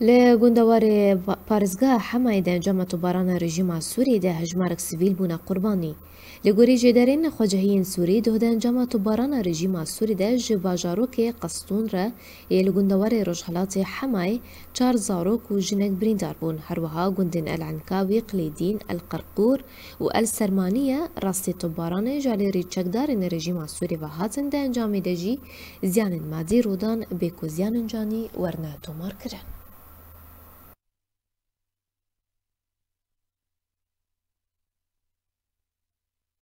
لگوندوار پارزگاه همه ایدن جمع توباران رژیم سوری ده هجمارک سویل بونه قربانی. لگوری جدرین خواجهین سوری ده دن جمع توباران رژیم سوری ده جبا جاروک قسطون را یه لگوندوار رجحلات همه چار زاروک و جنگ بریندار بون. هروها گوندن العنکاوی قلیدین القرقور و السرمانیه راستی توباران جالی ریچکدارین رژیم سوری و هاتن ده انجام زیان مادی رودان بیکو زیان انجانی ورنه تومار